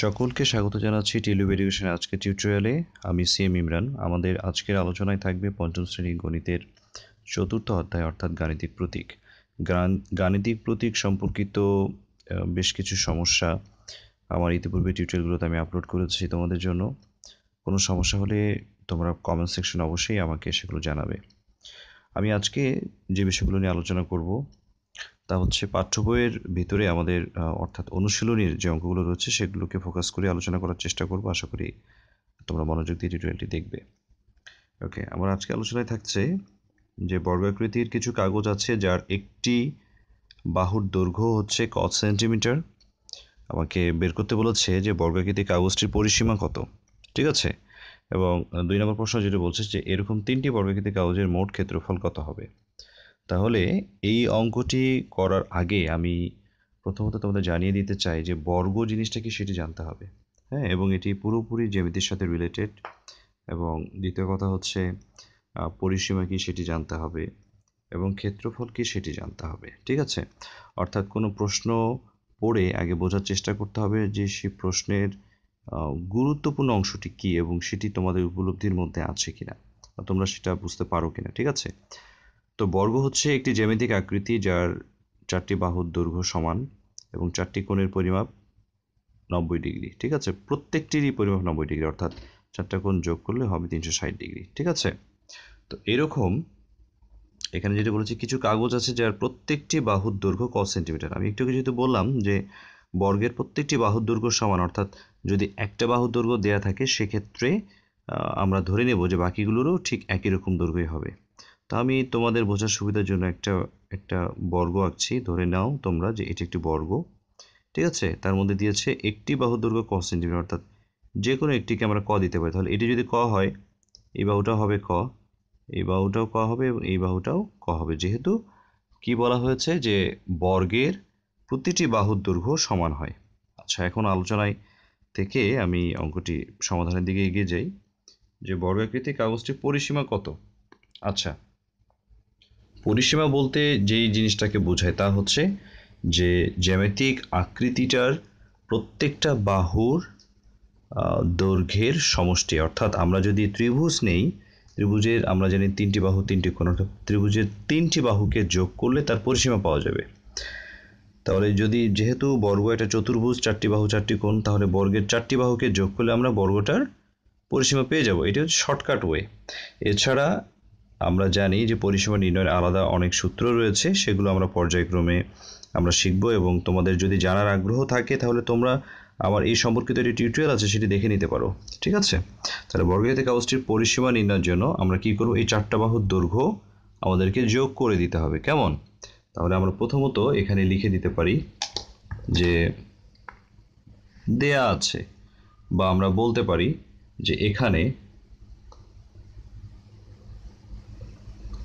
সকলকে স্বাগত জানাচ্ছি টেলিউ এডুকেশন আজকের টিউটোরিয়ালে আমি সি এম ইমরান আমাদের আজকের আলোচনায় থাকবে পঞ্চম শ্রেণীর গণিতের চতুর্থ অধ্যায় অর্থাৎ গাণিতিক প্রতীক গাণিতিক প্রতীক সম্পর্কিত বেশ কিছু সমস্যা আমার ইতিপূর্বে টিউটোরিয়ালগুলোতে আমি আপলোড করেছি তোমাদের জন্য কোনো সমস্যা হলে তোমরা কমেন্ট সেকশন অবশ্যই আমাকে সেগুলো জানাবে আমি আজকে যে বিষয়গুলো নিয়ে আলোচনা করব তা হচ্ছে পাঠ্য বইয়ের ভিতরে আমাদের অর্থাৎ অনুশীলনীর যে অঙ্কগুলো রয়েছে সেগুলোকে ফোকাস করে আলোচনা করার চেষ্টা করবো আশা করি তোমরা মনোযোগ দিয়ে টিউটোরিয়ালটি দেখবে ওকে আমার আজকে আলোচনায় থাকছে যে বর্গাকৃতির কিছু কাগজ আছে যার একটি বাহুর দৈর্ঘ্য হচ্ছে কত সেন্টিমিটার আমাকে বের করতে বলেছে যে বর্গাকৃতি কাগজটির পরিসীমা কত ঠিক আছে এবং দুই নম্বর প্রশ্ন যেটা বলছে যে এরকম তিনটি বর্গাকৃতি কাগজের মোট ক্ষেত্রফল কত হবে তাহলে এই অঙ্কটি করার আগে আমি প্রথমত তোমাদের জানিয়ে দিতে চাই যে বর্গ জিনিসটা কি সেটি জানতে হবে হ্যাঁ এবং এটি পুরোপুরি জ্যামিতির সাথে রিলেটেড এবং দ্বিতীয় কথা হচ্ছে পরিসীমা কি সেটি জানতে হবে এবং ক্ষেত্রফল কি সেটি জানতে হবে ঠিক আছে অর্থাৎ কোনো প্রশ্ন পড়ে আগে বোঝার চেষ্টা করতে হবে যে সে প্রশ্নের গুরুত্বপূর্ণ অংশটি কি এবং সেটি তোমাদের উপলব্ধির মধ্যে আছে কিনা তোমরা সেটা বুঝতে পারো কিনা ঠিক আছে তো বর্গ হচ্ছে একটি জ্যামিতিক আকৃতি যার চারটি বাহুর দৈর্ঘ্য সমান এবং চারটি কোণের পরিমাপ নব্বই ডিগ্রি ঠিক আছে প্রত্যেকটিরই পরিমাপ নব্বই ডিগ্রি অর্থাৎ চারটা কোণ যোগ করলে হবে তিনশো ষাট ডিগ্রি ঠিক আছে তো এরকম এখানে যেটা বলেছি কিছু কাগজ আছে যার প্রত্যেকটি বাহুর দৈর্ঘ্য ক সেন্টিমিটার আমি একটু যেহেতু বললাম যে বর্গের প্রত্যেকটি বাহুর দৈর্ঘ্য সমান অর্থাৎ যদি একটা বাহুর দৈর্ঘ্য দেয়া থাকে সেক্ষেত্রে আমরা ধরে নেব যে বাকিগুলোরও ঠিক একই রকম দৈর্ঘ্যই হবে তা আমি তোমাদের বোঝার সুবিধার জন্য একটা একটা বর্গ আঁকছি ধরে নাও তোমরা যে এটি একটি বর্গ ঠিক আছে তার মধ্যে দিয়েছে একটি বাহু দৈর্ঘ্য ক সেন্টিমিটার অর্থাৎ যে কোনো একটিকে আমরা ক দিতে পারি তাহলে এটি যদি ক হয় এই বাহুটা হবে ক এই বাহুটাও ক হবে এবং এই বাহুটাও ক হবে যেহেতু কি বলা হয়েছে যে বর্গের প্রতিটি বাহুর দৈর্ঘ্য সমান হয় আচ্ছা এখন আলোচনায় থেকে আমি অঙ্কটি সমাধানের দিকে এগিয়ে যাই যে বর্গাকৃতি কাগজটির পরিসীমা কত আচ্ছা পরিসীমা বলতে যেই জিনিসটাকে বোঝায় তা হচ্ছে যে জ্যামিতিক আকৃতিটার প্রত্যেকটা বাহুর দৈর্ঘ্যের সমষ্টি অর্থাৎ আমরা যদি ত্রিভুজ নেই ত্রিভুজের আমরা জানি তিনটি বাহু তিনটি কোণ অর্থাৎ ত্রিভুজের তিনটি বাহুকে যোগ করলে তার পরিসীমা পাওয়া যাবে তাহলে যদি যেহেতু বর্গ এটা চতুর্ভুজ চারটি বাহু চারটি কোণ তাহলে বর্গের চারটি বাহুকে যোগ করলে আমরা বর্গটার পরিসীমা পেয়ে যাব এটি হচ্ছে শর্টকাট ওয়ে এছাড়া আমরা জানি যে পরিষেবা নির্ণয়ের আলাদা অনেক সূত্র রয়েছে সেগুলো আমরা পর্যায়ক্রমে আমরা শিখব এবং তোমাদের যদি জানার আগ্রহ থাকে তাহলে তোমরা আমার এই সম্পর্কিত একটি টিউটোরিয়াল আছে সেটি দেখে নিতে পারো ঠিক আছে তাহলে বর্গীয় কাগজটির পরিসীমা নির্ণয়ের জন্য আমরা কি করব এই চারটা বাহুর দৈর্ঘ্য আমাদেরকে যোগ করে দিতে হবে কেমন তাহলে আমরা প্রথমত এখানে লিখে দিতে পারি যে দেয়া আছে বা আমরা বলতে পারি যে এখানে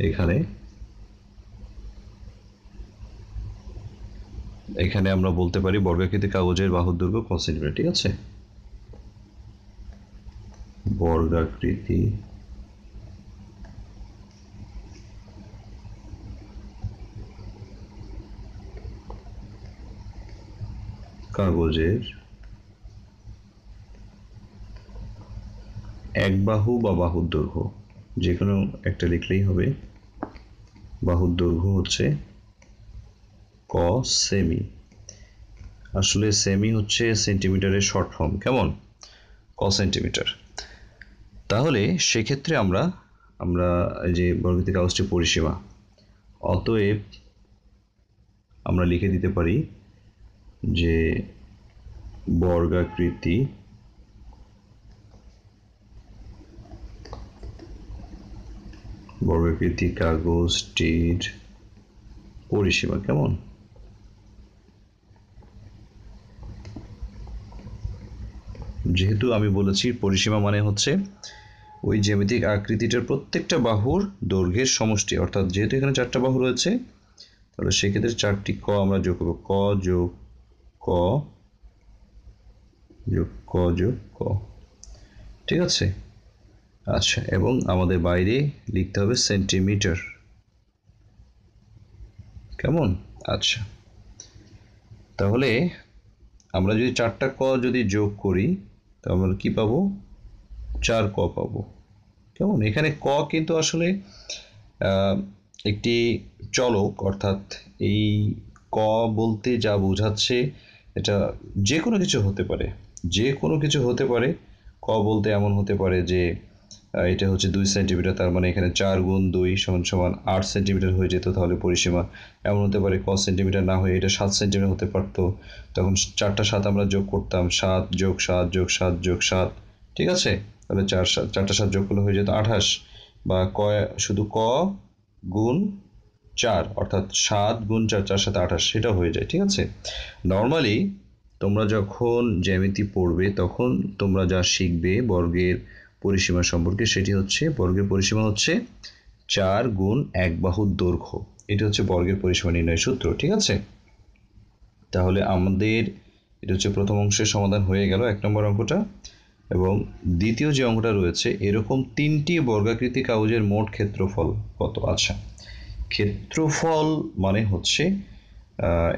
এখানে এখানে আমরা বলতে পারি বর্গাকৃতি কাগজের বাহুর দৈর্ঘ্য কনসেন্টিমিটার ঠিক আছে বর্গাকৃতি কাগজের এক বাহু বা বাহুর দৈর্ঘ্য যে কোনো একটা লিখলেই হবে বাহুর দৈর্ঘ্য হচ্ছে ক সেমি আসলে সেমি হচ্ছে সেন্টিমিটারের শর্ট ফর্ম কেমন ক সেন্টিমিটার তাহলে সেক্ষেত্রে আমরা আমরা যে বর্গিত কাগজটি পরিসীমা অতএব আমরা লিখে দিতে পারি যে বর্গাকৃতি কাগজ কাগজটির পরিষেবা কেমন যেহেতু আমি বলেছি পরিসীমা মানে হচ্ছে ওই জ্যামিতিক আকৃতিটার প্রত্যেকটা বাহুর দৈর্ঘ্যের সমষ্টি অর্থাৎ যেহেতু এখানে চারটা বাহু রয়েছে তাহলে সেক্ষেত্রে চারটি ক আমরা যোগ করবো ক যোগ ক যোগ ক যোগ ক ঠিক আছে আচ্ছা এবং আমাদের বাইরে লিখতে হবে সেন্টিমিটার কেমন আচ্ছা তাহলে আমরা যদি চারটা ক যদি যোগ করি তো আমরা কি পাবো চার ক পাবো কেমন এখানে ক কিন্তু আসলে একটি চলক অর্থাৎ এই ক বলতে যা বোঝাচ্ছে এটা যে কোনো কিছু হতে পারে যে কোনো কিছু হতে পারে ক বলতে এমন হতে পারে যে এটা হচ্ছে দুই সেন্টিমিটার তার মানে এখানে চার গুণ দুই সমান সমান আট সেন্টিমিটার হয়ে যেত তাহলে পরিসীমা এমন হতে পারে ক সেন্টিমিটার না হয়ে এটা সাত সেন্টিমিটার হতে পারত তখন চারটা সাত আমরা যোগ করতাম সাত যোগ সাত যোগ সাত যোগ সাত ঠিক আছে তাহলে চার সাত চারটা সাত যোগ করলে হয়ে যেত আঠাশ বা ক শুধু ক গুণ চার অর্থাৎ সাত গুণ চার চার সাথে আঠাশ সেটা হয়ে যায় ঠিক আছে নর্মালি তোমরা যখন জ্যামিতি পড়বে তখন তোমরা যা শিখবে বর্গের পরিসীমা সম্পর্কে সেটি হচ্ছে বর্গের পরিসীমা হচ্ছে চার গুণ এক বাহুর দৈর্ঘ্য এটি হচ্ছে বর্গের পরিসীমা নির্ণয় সূত্র ঠিক আছে তাহলে আমাদের এটা হচ্ছে প্রথম অংশের সমাধান হয়ে গেল এক নম্বর অঙ্কটা এবং দ্বিতীয় যে অঙ্কটা রয়েছে এরকম তিনটি বর্গাকৃতি কাগজের মোট ক্ষেত্রফল কত আচ্ছা ক্ষেত্রফল মানে হচ্ছে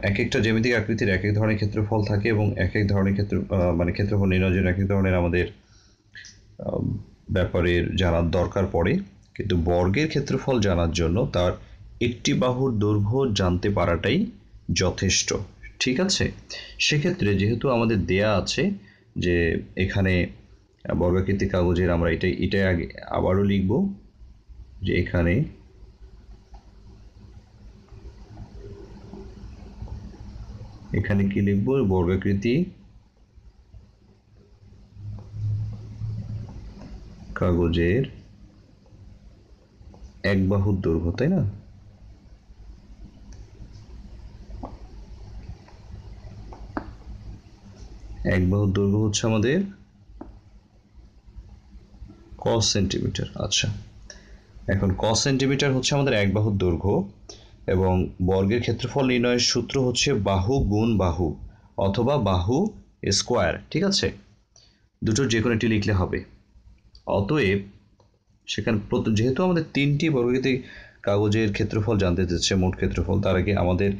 এক একটা জ্যামিতিক আকৃতির এক এক ধরনের ক্ষেত্রফল থাকে এবং এক এক ধরনের ক্ষেত্র মানে ক্ষেত্রফল নির্ণয়ের জন্য এক এক ধরনের আমাদের ব্যাপারের জানার দরকার পড়ে কিন্তু বর্গের ক্ষেত্রফল জানার জন্য তার একটি বাহুর দৈর্ঘ্য জানতে পারাটাই যথেষ্ট ঠিক আছে সেক্ষেত্রে যেহেতু আমাদের দেয়া আছে যে এখানে বর্গাকৃতি কাগজের আমরা এটাই এটাই আগে আবারও লিখব যে এখানে এখানে কি লিখব বর্গাকৃতি কাগজের এক বাহুর দৈর্ঘ্য তাই না এক বাহুর দৈর্ঘ্য হচ্ছে আমাদের ক সেন্টিমিটার আচ্ছা এখন ক সেন্টিমিটার হচ্ছে আমাদের এক বাহুর দৈর্ঘ্য এবং বর্গের ক্ষেত্রফল নির্ণয়ের সূত্র হচ্ছে বাহু গুণ বাহু অথবা বাহু স্কোয়ার ঠিক আছে দুটো যে কোনো একটি লিখলে হবে অতএব সেখানে যেহেতু আমাদের তিনটি বর্গকৃতি কাগজের ক্ষেত্রফল জানতে চাচ্ছে মোট ক্ষেত্রফল তার আগে আমাদের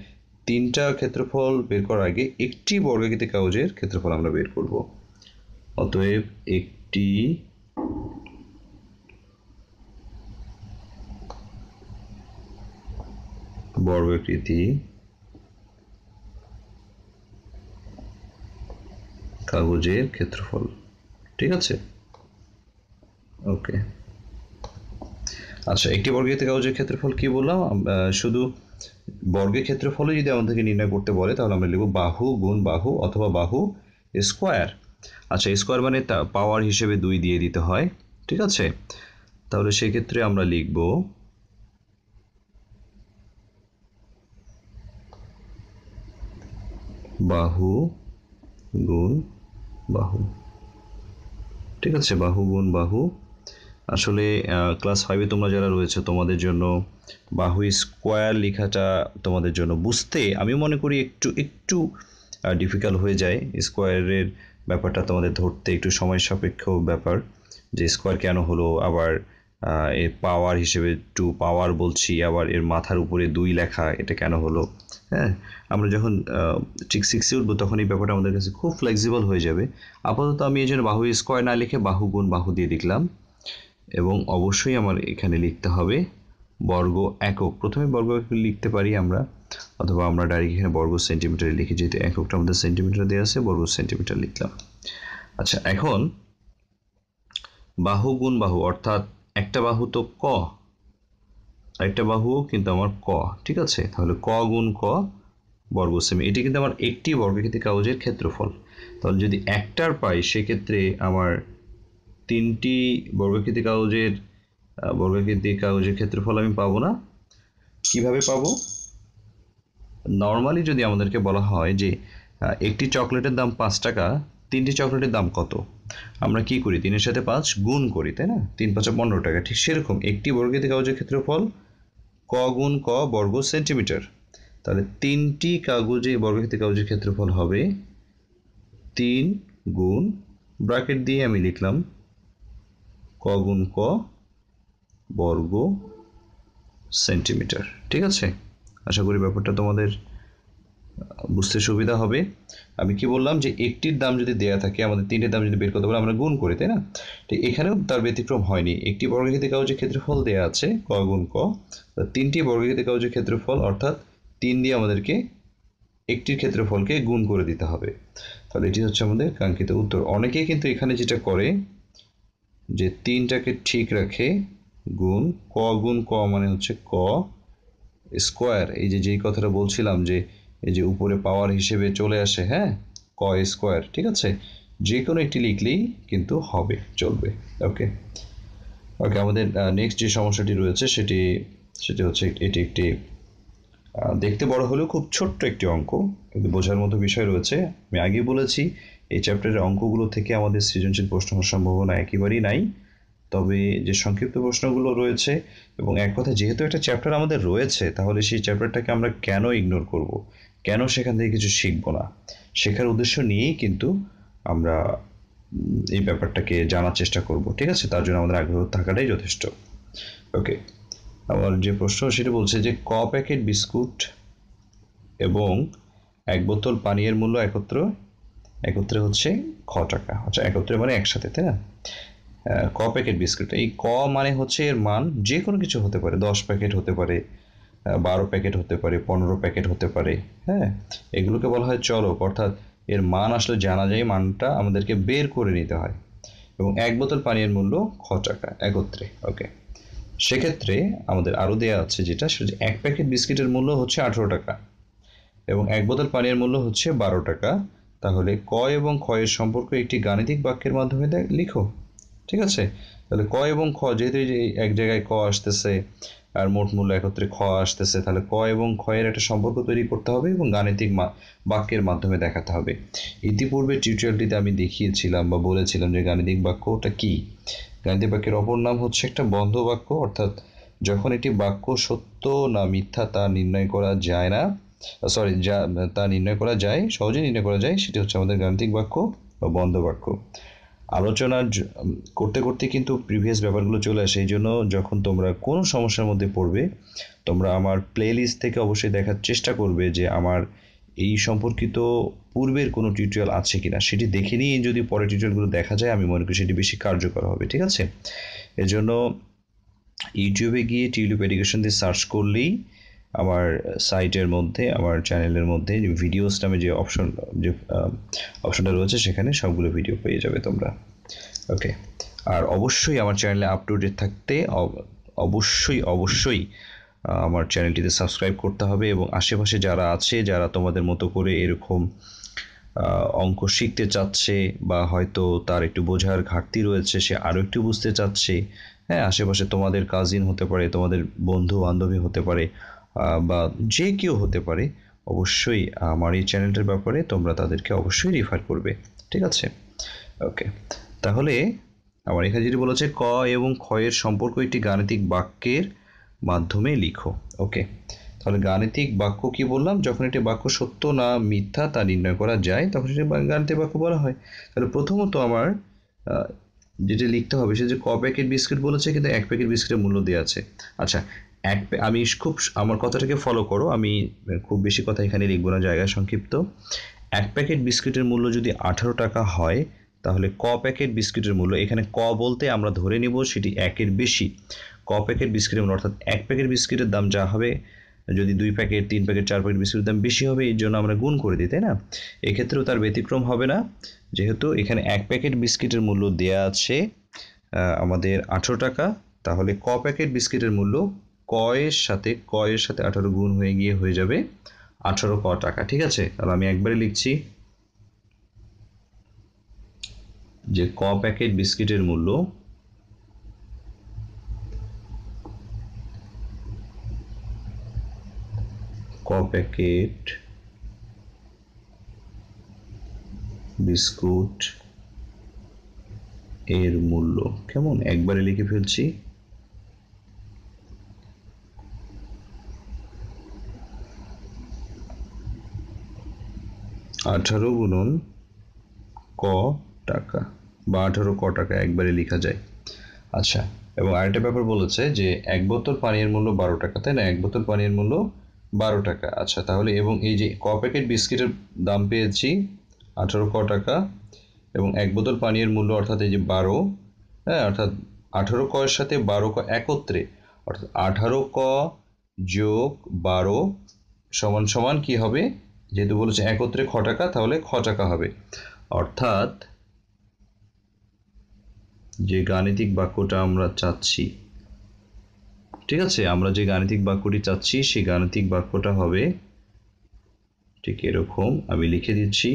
তিনটা ক্ষেত্রফল বের করার আগে একটি বর্গকৃতি কাগজের ক্ষেত্রফল আমরা বের করব অতএব একটি বর্গকৃতি কাগজের ক্ষেত্রফল ঠিক আছে ওকে আচ্ছা একটি বর্গের কাগজের ক্ষেত্রফল কি বললাম শুধু বর্গের ক্ষেত্রফল যদি আমাদেরকে নির্ণয় করতে বলে তাহলে আমরা লিখব বাহু গুণ বাহু অথবা বাহু স্কোয়ার আচ্ছা স্কোয়ার মানে তা পাওয়ার হিসেবে দুই দিয়ে দিতে হয় ঠিক আছে তাহলে সেক্ষেত্রে আমরা লিখব বাহু গুণ বাহু ঠিক আছে বাহু গুণ বাহু আসলে ক্লাস ফাইভে তোমরা যারা রয়েছে তোমাদের জন্য বাহু স্কোয়ার লেখাটা তোমাদের জন্য বুঝতে আমি মনে করি একটু একটু ডিফিকাল্ট হয়ে যায় স্কোয়ারের ব্যাপারটা তোমাদের ধরতে একটু সময় সাপেক্ষ ব্যাপার যে স্কোয়ার কেন হলো আবার এর পাওয়ার হিসেবে টু পাওয়ার বলছি আবার এর মাথার উপরে দুই লেখা এটা কেন হলো হ্যাঁ আমরা যখন ঠিক সিক্সে উঠবো তখন এই ব্যাপারটা আমাদের কাছে খুব ফ্লেক্সিবল হয়ে যাবে আপাতত আমি এই জন্য বাহু স্কোয়ার না লিখে বাহু গুণ বাহু দিয়ে দেখলাম এবং অবশ্যই আমার এখানে লিখতে হবে বর্গ একক প্রথমে বর্গ একক লিখতে পারি আমরা অথবা আমরা ডাইরেক্ট এখানে বর্গ সেন্টিমিটারে লিখি যেহেতু এককটা আমাদের সেন্টিমিটার দেওয়া আছে বর্গ সেন্টিমিটার লিখলাম আচ্ছা এখন বাহু গুণ বাহু অর্থাৎ একটা বাহু তো ক আরেকটা বাহু কিন্তু আমার ক ঠিক আছে তাহলে ক গুণ ক বর্গ সেমি এটি কিন্তু আমার একটি বর্গক্ষেত্রে কাগজের ক্ষেত্রফল তাহলে যদি একটার পাই সেক্ষেত্রে আমার তিনটি বর্গকৃতি কাগজের বর্গকৃতি কাগজের ক্ষেত্রফল আমি পাবো না কিভাবে পাবো নর্মালি যদি আমাদেরকে বলা হয় যে একটি চকলেটের দাম পাঁচ টাকা তিনটি চকলেটের দাম কত আমরা কি করি তিনের সাথে পাঁচ গুণ করি তাই না তিন পাঁচে পনেরো টাকা ঠিক সেরকম একটি বর্গকৃতি কাগজের ক্ষেত্রফল ক গুণ ক বর্গ সেন্টিমিটার তাহলে তিনটি কাগজে বর্গকৃতি কাগজের ক্ষেত্রফল হবে তিন গুণ ব্র্যাকেট দিয়ে আমি লিখলাম ক গুণ ক বর্গ সেন্টিমিটার ঠিক আছে আশা করি ব্যাপারটা তোমাদের বুঝতে সুবিধা হবে আমি কি বললাম যে একটির দাম যদি দেয়া থাকে আমাদের তিনটের দাম যদি বের করতে পারে আমরা গুণ করি তাই না তো এখানেও তার ব্যতিক্রম হয়নি একটি বর্গক্ষেত্রে কাগজের ক্ষেত্রফল দেয়া আছে ক গুণ ক তিনটি বর্গক্ষেত্রে কাগজের ক্ষেত্রফল অর্থাৎ তিন দিয়ে আমাদেরকে একটির ক্ষেত্রফলকে গুণ করে দিতে হবে তাহলে এটি হচ্ছে আমাদের কাঙ্ক্ষিত উত্তর অনেকেই কিন্তু এখানে যেটা করে যে তিনটাকে ঠিক রাখে গুণ ক গুণ ক মানে হচ্ছে ক স্কোয়ার এই যে যেই কথাটা বলছিলাম যে এই যে উপরে পাওয়ার হিসেবে চলে আসে হ্যাঁ ক স্কোয়ার ঠিক আছে যে কোনো একটি লিখলেই কিন্তু হবে চলবে ওকে ওকে আমাদের নেক্সট যে সমস্যাটি রয়েছে সেটি সেটি হচ্ছে এটি একটি দেখতে বড় হলেও খুব ছোট্ট একটি অঙ্ক কিন্তু বোঝার মতো বিষয় রয়েছে আমি আগে বলেছি এই চ্যাপ্টারের অঙ্কগুলো থেকে আমাদের সৃজনশীল প্রশ্ন হওয়ার সম্ভাবনা একেবারেই নাই তবে যে সংক্ষিপ্ত প্রশ্নগুলো রয়েছে এবং এক কথা যেহেতু একটা চ্যাপ্টার আমাদের রয়েছে তাহলে সেই চ্যাপ্টারটাকে আমরা কেন ইগনোর করব। কেন সেখান থেকে কিছু শিখবো না শেখার উদ্দেশ্য নিয়েই কিন্তু আমরা এই ব্যাপারটাকে জানার চেষ্টা করব ঠিক আছে তার জন্য আমাদের আগ্রহ থাকাটাই যথেষ্ট ওকে আমার যে প্রশ্ন সেটা বলছে যে ক প্যাকেট বিস্কুট এবং এক বোতল পানীয়ের মূল্য একত্র একত্রে হচ্ছে খ টাকা আচ্ছা একত্রে মানে একসাথে তাই না ক প্যাকেট বিস্কুট এই ক মানে হচ্ছে এর মান যে কোনো কিছু হতে পারে দশ প্যাকেট হতে পারে বারো প্যাকেট হতে পারে পনেরো প্যাকেট হতে পারে হ্যাঁ এগুলোকে বলা হয় চলক অর্থাৎ এর মান আসলে জানা যায় মানটা আমাদেরকে বের করে নিতে হয় এবং এক বোতল পানীয়ের মূল্য খ টাকা একত্রে ওকে সেক্ষেত্রে আমাদের আরও দেওয়া আছে যেটা সেটা এক প্যাকেট বিস্কিটের মূল্য হচ্ছে আঠেরো টাকা এবং এক বোতল পানীয়ের মূল্য হচ্ছে বারো টাকা তাহলে ক এবং খ এর সম্পর্ক একটি গাণিতিক বাক্যের মাধ্যমে লিখো ঠিক আছে তাহলে ক এবং খ যেহেতু এক জায়গায় ক আসতেছে আর মোট মূল্য একত্রে খ আসতেছে তাহলে ক এবং খ এর একটা সম্পর্ক তৈরি করতে হবে এবং গাণিতিক বাক্যের মাধ্যমে দেখাতে হবে ইতিপূর্বে টিউটোরিয়ালটিতে আমি দেখিয়েছিলাম বা বলেছিলাম যে গাণিতিক বাক্যটা কি গাণিতিক বাক্যের অপর নাম হচ্ছে একটা বন্ধ বাক্য অর্থাৎ যখন একটি বাক্য সত্য না মিথ্যা তা নির্ণয় করা যায় না সরি যা তা নির্ণয় করা যায় সহজে নির্ণয় করা যায় সেটি হচ্ছে আমাদের গাণিতিক বাক্য বা বন্ধ বাক্য আলোচনা করতে করতে কিন্তু প্রিভিয়াস ব্যাপারগুলো চলে আসে এই জন্য যখন তোমরা কোনো সমস্যার মধ্যে পড়বে তোমরা আমার প্লে লিস্ট থেকে অবশ্যই দেখার চেষ্টা করবে যে আমার এই সম্পর্কিত পূর্বের কোনো টিউটোরিয়াল আছে কি না সেটি দেখে নিয়ে যদি পরে টিউটোরিয়ালগুলো দেখা যায় আমি মনে করি সেটি বেশি কার্যকর হবে ঠিক আছে এজন্য ইউটিউবে গিয়ে টিউলিপ এডুকেশন দিয়ে সার্চ করলেই আমার সাইটের মধ্যে আমার চ্যানেলের মধ্যে যে ভিডিওস নামে যে অপশন যে অপশনটা রয়েছে সেখানে সবগুলো ভিডিও পেয়ে যাবে তোমরা ওকে আর অবশ্যই আমার চ্যানেলে আপ টু ডেট থাকতে অবশ্যই অবশ্যই আমার চ্যানেলটিতে সাবস্ক্রাইব করতে হবে এবং আশেপাশে যারা আছে যারা তোমাদের মতো করে এরকম অঙ্ক শিখতে চাচ্ছে বা হয়তো তার একটু বোঝার ঘাটতি রয়েছে সে আরও একটু বুঝতে চাচ্ছে হ্যাঁ আশেপাশে তোমাদের কাজিন হতে পারে তোমাদের বন্ধু বান্ধবী হতে পারে বা যে কেউ হতে পারে অবশ্যই আমার এই চ্যানেলটার ব্যাপারে তোমরা তাদেরকে অবশ্যই রেফার করবে ঠিক আছে ওকে তাহলে আমার এখানে যেটি বলেছে ক এবং ক্ষয়ের সম্পর্ক একটি গাণিতিক বাক্যের মাধ্যমে লিখো ওকে তাহলে গাণিতিক বাক্য কি বললাম যখন একটি বাক্য সত্য না মিথ্যা তা নির্ণয় করা যায় তখন সেটা গাণিতিক বাক্য বলা হয় তাহলে প্রথমত আমার যেটি লিখতে হবে সে যে ক প্যাকেট বিস্কিট বলেছে কিন্তু এক প্যাকেট বিস্কিটের মূল্য দেওয়া আছে আচ্ছা এক আমি খুব আমার কথাটাকে ফলো করো আমি খুব বেশি কথা এখানে লিখব না জায়গা সংক্ষিপ্ত এক প্যাকেট বিস্কিটের মূল্য যদি আঠারো টাকা হয় তাহলে ক প্যাকেট বিস্কিটের মূল্য এখানে ক বলতে আমরা ধরে নেব সেটি একের বেশি ক প্যাকেট বিস্কুটের মূল্য অর্থাৎ এক প্যাকেট বিস্কিটের দাম যা হবে যদি দুই প্যাকেট তিন প্যাকেট চার প্যাকেট বিস্কিটের দাম বেশি হবে এর জন্য আমরা গুণ করে দিই তাই না এক্ষেত্রেও তার ব্যতিক্রম হবে না যেহেতু এখানে এক প্যাকেট বিস্কিটের মূল্য দেয়া আছে আমাদের আঠেরো টাকা তাহলে ক প্যাকেট বিস্কিটের মূল্য কয়ের সাথে কয়ের সাথে আঠারো গুণ হয়ে গিয়ে হয়ে যাবে আঠারো ক টাকা ঠিক আছে তাহলে আমি একবারে লিখছি যে ক প্যাকেট বিস্কিটের মূল্য ক প্যাকেট বিস্কুট এর মূল্য কেমন একবারে লিখে ফেলছি আঠারো গুণন ক টাকা বা আঠারো ক টাকা একবারে লেখা যায় আচ্ছা এবং আরেকটা ব্যাপার বলেছে যে এক বোতল পানীয়ের মূল্য বারো টাকা তাই না এক বোতল পানীয়ের মূল্য বারো টাকা আচ্ছা তাহলে এবং এই যে ক প্যাকেট বিস্কিটের দাম পেয়েছি আঠারো ক টাকা এবং এক বোতল পানীয়ের মূল্য অর্থাৎ এই যে বারো হ্যাঁ অর্থাৎ আঠারো কয়ের সাথে বারো ক একত্রে অর্থাৎ আঠারো ক যোগ বারো সমান সমান কী হবে যেহেতু বলেছে একত্রে খ টাকা তাহলে খ টাকা হবে অর্থাৎ যে গাণিতিক বাক্যটা আমরা চাচ্ছি ঠিক আছে আমরা যে গাণিতিক বাক্যটি চাচ্ছি সেই গাণিতিক বাক্যটা হবে ঠিক এরকম আমি লিখে দিচ্ছি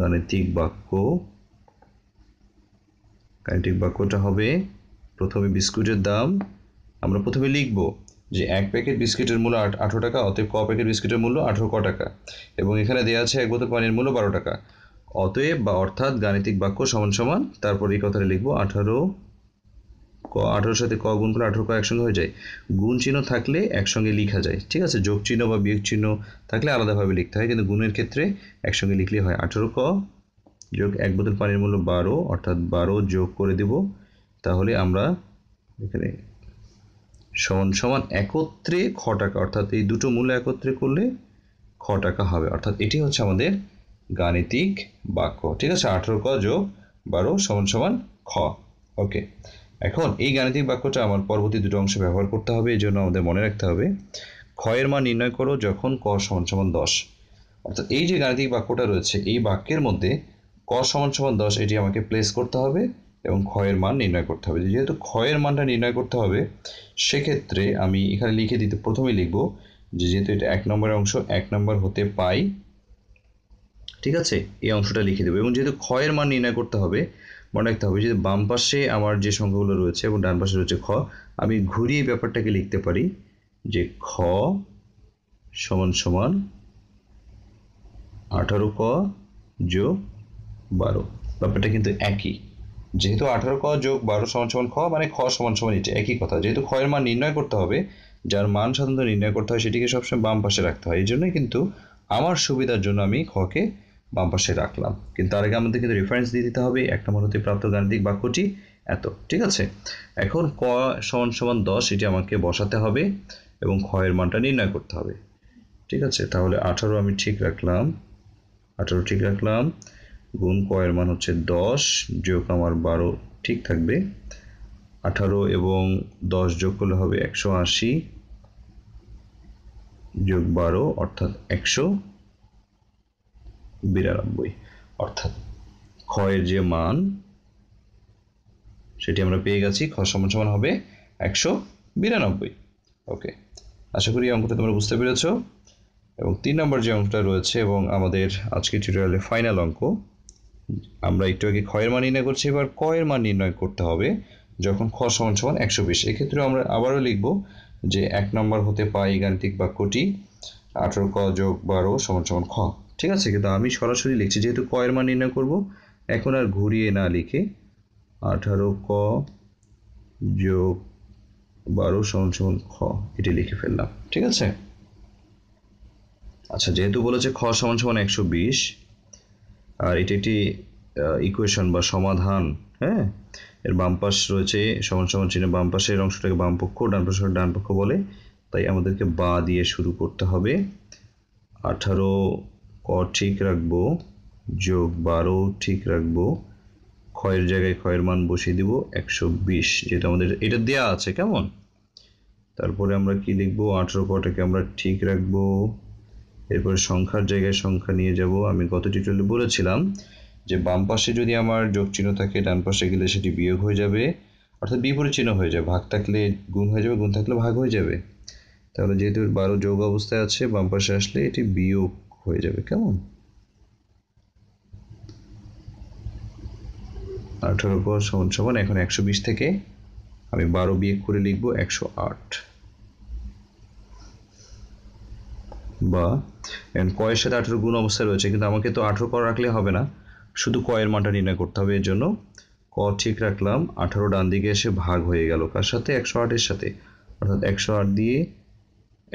গাণিতিক বাক্য গাণিতিক বাক্যটা হবে প্রথমে বিস্কুটের দাম আমরা প্রথমে লিখবো যে এক প্যাকেট বিস্কিটের মূল্য আট আঠেরো টাকা অতএব ক প্যাকেট বিস্কিটের মূল্য আঠেরো ক টাকা এবং এখানে দেওয়া আছে এক বোতল পানির মূল্য বারো টাকা অতএব বা অর্থাৎ গাণিতিক বাক্য সমান সমান তারপর এই কথাটা লিখবো আঠারো ক আঠারোর সাথে ক গুণ করলে আঠারো ক একসঙ্গে হয়ে যায় গুণ চিহ্ন থাকলে একসঙ্গে লিখা যায় ঠিক আছে যোগ চিহ্ন বা বিয়োগ চিহ্ন থাকলে আলাদাভাবে লিখতে হয় কিন্তু গুণের ক্ষেত্রে একসঙ্গে লিখলে হয় আঠেরো ক যোগ এক বোতল পানির মূল্য বারো অর্থাৎ বারো যোগ করে দেব তাহলে আমরা এখানে সমান সমান একত্রে খ টাকা অর্থাৎ এই দুটো মূল্য একত্রে করলে খ টাকা হবে অর্থাৎ এটি হচ্ছে আমাদের গাণিতিক বাক্য ঠিক আছে আঠেরো ক যোগ বারো সমান সমান খ ওকে এখন এই গাণিতিক বাক্যটা আমার পরবর্তী দুটো অংশে ব্যবহার করতে হবে এই জন্য আমাদের মনে রাখতে হবে ক্ষয়ের মান নির্ণয় করো যখন ক সমান সমান দশ অর্থাৎ এই যে গাণিতিক বাক্যটা রয়েছে এই বাক্যের মধ্যে ক সমান সমান দশ এটি আমাকে প্লেস করতে হবে এবং ক্ষয়ের মান নির্ণয় করতে হবে যেহেতু ক্ষয়ের মানটা নির্ণয় করতে হবে সেক্ষেত্রে আমি এখানে লিখে দিতে প্রথমে লিখব যে যেহেতু এটা এক নম্বরের অংশ এক নম্বর হতে পাই ঠিক আছে এই অংশটা লিখে দেবো এবং যেহেতু ক্ষয়ের মান নির্ণয় করতে হবে মনে রাখতে হবে যে বাম পাশে আমার যে সংখ্যাগুলো রয়েছে এবং ডান পাশে রয়েছে খ আমি ঘুরিয়ে ব্যাপারটাকে লিখতে পারি যে খ সমান সমান আঠারো ক যোগ বারো ব্যাপারটা কিন্তু একই যেহেতু আঠারো ক যোগ বারো সমান সমান খ মানে খ সমান সমান এটি একই কথা যেহেতু খয়ের মান নির্ণয় করতে হবে যার মান সাধারণত নির্ণয় করতে হয় সেটিকে সবসময় বাম পাশে রাখতে হয় এই জন্যই কিন্তু আমার সুবিধার জন্য আমি খকে বাম পাশে রাখলাম কিন্তু তার আগে আমাদের কিন্তু রেফারেন্স দিয়ে দিতে হবে এক নম্বর হতে প্রাপ্ত গাণিতিক বাক্যটি এত ঠিক আছে এখন ক সমান সমান দশ এটি আমাকে বসাতে হবে এবং ক্ষয়ের মানটা নির্ণয় করতে হবে ঠিক আছে তাহলে আঠারো আমি ঠিক রাখলাম আঠারো ঠিক রাখলাম গুণ কয়ের মান হচ্ছে দশ যোগ আমার বারো ঠিক থাকবে আঠারো এবং দশ যোগ করলে হবে একশো আশি যোগ বারো অর্থাৎ একশো বিরানব্বই অর্থাৎ ক্ষয়ের যে মান সেটি আমরা পেয়ে গেছি ক্ষয় সমান সমান হবে একশো বিরানব্বই ওকে আশা করি অঙ্কটা তোমরা বুঝতে পেরেছ এবং তিন নম্বর যে অঙ্কটা রয়েছে এবং আমাদের আজকের টিউটোরিয়ালে ফাইনাল অঙ্ক আমরা একটু আগে ক্ষয়ের মান নির্ণয় করছি এবার কয়ের মান নির্ণয় করতে হবে যখন খ সমান সমান একশো বিশ এক্ষেত্রে আমরা আবারও লিখব যে এক নম্বর হতে পাই গাণিতিক বাক্যটি আঠেরো ক যোগ বারো সমান সমান খ ঠিক আছে কিন্তু আমি সরাসরি লিখছি যেহেতু কয়ের মান নির্ণয় করব এখন আর ঘুরিয়ে না লিখে আঠারো ক যোগ বারো সমান সমান খ এটি লিখে ফেললাম ঠিক আছে আচ্ছা যেহেতু বলেছে খ সমান সমান একশো বিশ আর এটি একটি ইকুয়েশন বা সমাধান হ্যাঁ এর বাম পাশ রয়েছে সমান সমান চিহ্নে বাম পাশের অংশটাকে বাম পক্ষ ডান পাশ ডান পক্ষ বলে তাই আমাদেরকে বা দিয়ে শুরু করতে হবে আঠারো ক ঠিক রাখবো যোগ বারো ঠিক রাখবো ক্ষয়ের জায়গায় ক্ষয়ের মান বসিয়ে দিব একশো বিশ যেটা আমাদের এটা দেয়া আছে কেমন তারপরে আমরা কি লিখবো আঠেরো কটাকে আমরা ঠিক রাখবো এরপরে সংখ্যার জায়গায় সংখ্যা নিয়ে যাব আমি গত টিউটোরিয়ালে বলেছিলাম যে বাম পাশে যদি আমার যোগ চিহ্ন থাকে ডান পাশে গেলে সেটি বিয়োগ হয়ে যাবে অর্থাৎ বিপরীত চিহ্ন হয়ে যাবে ভাগ থাকলে গুণ হয়ে যাবে গুণ থাকলে ভাগ হয়ে যাবে তাহলে যেহেতু বারো যোগ অবস্থায় আছে বাম পাশে আসলে এটি বিয়োগ হয়ে যাবে কেমন আঠারো সমান সমান এখন একশো বিশ থেকে আমি বারো বিয়োগ করে লিখবো একশো আট বা এখন কয়ের সাথে আঠেরো গুণ অবস্থায় রয়েছে কিন্তু আমাকে তো আঠেরো ক রাখলে হবে না শুধু কয়ের মানটা নির্ণয় করতে হবে এর জন্য ক ঠিক রাখলাম আঠারো ডান দিকে এসে ভাগ হয়ে গেল কার সাথে একশো আটের সাথে অর্থাৎ একশো আট দিয়ে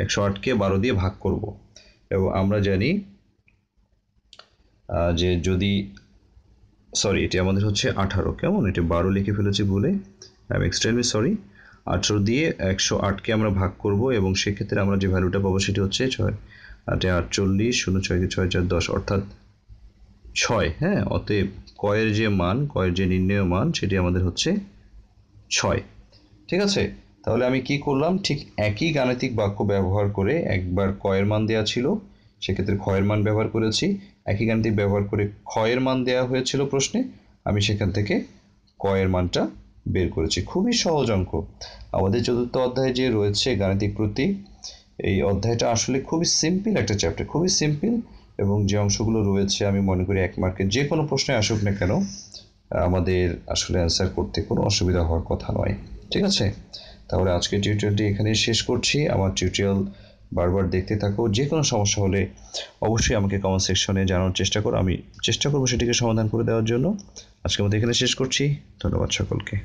একশো আটকে বারো দিয়ে ভাগ করব এবং আমরা জানি যে যদি সরি এটি আমাদের হচ্ছে আঠারো কেমন এটি বারো লিখে ফেলেছি ভুলে আই এম এক্সট্রিমলি সরি আঠেরো দিয়ে একশো আটকে আমরা ভাগ করব এবং সেক্ষেত্রে আমরা যে ভ্যালুটা পাবো সেটি হচ্ছে ছয় আটে আটচল্লিশ শূন্য ছয় ছয় চার দশ অর্থাৎ ছয় হ্যাঁ অতএব কয়ের যে মান কয়ের যে নির্ণয় মান সেটি আমাদের হচ্ছে ছয় ঠিক আছে তাহলে আমি কি করলাম ঠিক একই গাণিতিক বাক্য ব্যবহার করে একবার কয়ের মান দেওয়া ছিল সেক্ষেত্রে ক্ষয়ের মান ব্যবহার করেছি একই গাণিতিক ব্যবহার করে ক্ষয়ের মান দেওয়া হয়েছিল প্রশ্নে আমি সেখান থেকে কয়ের মানটা বের করেছি খুবই সহজ অঙ্ক আমাদের চতুর্থ অধ্যায়ে যে রয়েছে গাণিতিক প্রতীক এই অধ্যায়টা আসলে খুবই সিম্পল একটা চ্যাপ্টার খুবই সিম্পল এবং যে অংশগুলো রয়েছে আমি মনে করি এক মার্কে যে কোনো প্রশ্নে আসুক না কেন আমাদের আসলে অ্যান্সার করতে কোনো অসুবিধা হওয়ার কথা নয় ঠিক আছে তাহলে আজকে টিউটোরিয়ালটি এখানে শেষ করছি আমার টিউটোরিয়াল বারবার দেখতে থাকো যে কোনো সমস্যা হলে অবশ্যই আমাকে কমেন্ট সেকশনে জানানোর চেষ্টা করো আমি চেষ্টা করবো সেটিকে সমাধান করে দেওয়ার জন্য আজকের আমাদের এখানে শেষ করছি ধন্যবাদ সকলকে